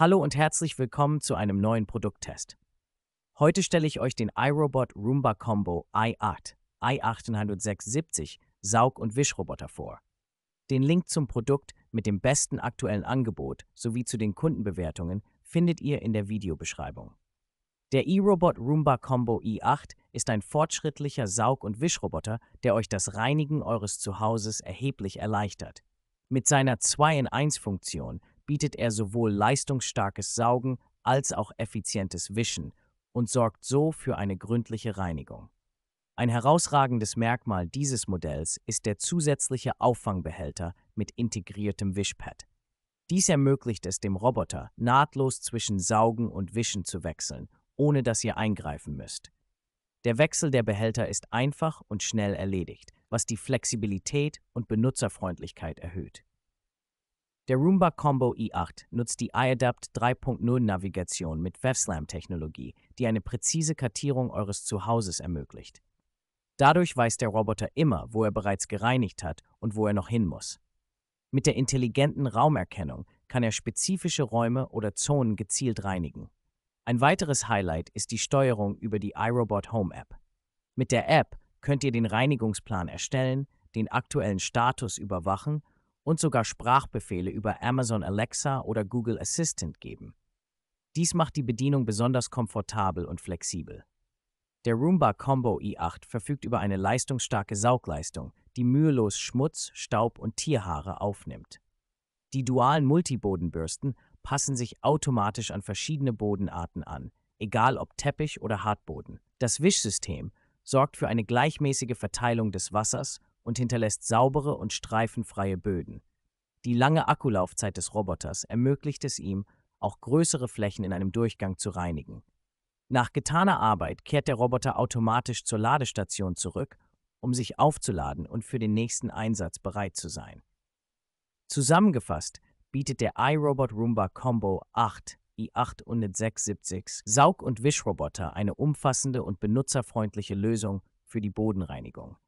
Hallo und herzlich willkommen zu einem neuen Produkttest. Heute stelle ich euch den iRobot Roomba Combo i8, i876 Saug- und Wischroboter vor. Den Link zum Produkt mit dem besten aktuellen Angebot sowie zu den Kundenbewertungen findet ihr in der Videobeschreibung. Der iRobot Roomba Combo i8 ist ein fortschrittlicher Saug- und Wischroboter, der euch das Reinigen eures Zuhauses erheblich erleichtert. Mit seiner 2-in-1-Funktion bietet er sowohl leistungsstarkes Saugen als auch effizientes Wischen und sorgt so für eine gründliche Reinigung. Ein herausragendes Merkmal dieses Modells ist der zusätzliche Auffangbehälter mit integriertem Wischpad. Dies ermöglicht es dem Roboter, nahtlos zwischen Saugen und Wischen zu wechseln, ohne dass ihr eingreifen müsst. Der Wechsel der Behälter ist einfach und schnell erledigt, was die Flexibilität und Benutzerfreundlichkeit erhöht. Der Roomba Combo i8 nutzt die iAdapt 3.0 Navigation mit WebSlam-Technologie, die eine präzise Kartierung eures Zuhauses ermöglicht. Dadurch weiß der Roboter immer, wo er bereits gereinigt hat und wo er noch hin muss. Mit der intelligenten Raumerkennung kann er spezifische Räume oder Zonen gezielt reinigen. Ein weiteres Highlight ist die Steuerung über die iRobot Home App. Mit der App könnt ihr den Reinigungsplan erstellen, den aktuellen Status überwachen und sogar Sprachbefehle über Amazon Alexa oder Google Assistant geben. Dies macht die Bedienung besonders komfortabel und flexibel. Der Roomba Combo i8 verfügt über eine leistungsstarke Saugleistung, die mühelos Schmutz, Staub und Tierhaare aufnimmt. Die dualen Multibodenbürsten passen sich automatisch an verschiedene Bodenarten an, egal ob Teppich oder Hartboden. Das Wischsystem sorgt für eine gleichmäßige Verteilung des Wassers und hinterlässt saubere und streifenfreie Böden. Die lange Akkulaufzeit des Roboters ermöglicht es ihm, auch größere Flächen in einem Durchgang zu reinigen. Nach getaner Arbeit kehrt der Roboter automatisch zur Ladestation zurück, um sich aufzuladen und für den nächsten Einsatz bereit zu sein. Zusammengefasst bietet der iRobot Roomba Combo 8 i8 und 670 Saug- und Wischroboter eine umfassende und benutzerfreundliche Lösung für die Bodenreinigung.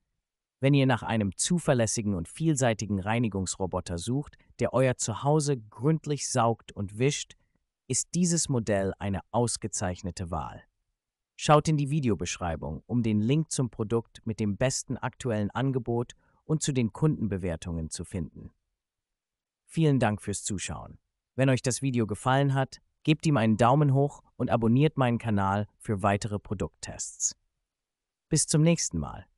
Wenn ihr nach einem zuverlässigen und vielseitigen Reinigungsroboter sucht, der euer Zuhause gründlich saugt und wischt, ist dieses Modell eine ausgezeichnete Wahl. Schaut in die Videobeschreibung, um den Link zum Produkt mit dem besten aktuellen Angebot und zu den Kundenbewertungen zu finden. Vielen Dank fürs Zuschauen. Wenn euch das Video gefallen hat, gebt ihm einen Daumen hoch und abonniert meinen Kanal für weitere Produkttests. Bis zum nächsten Mal.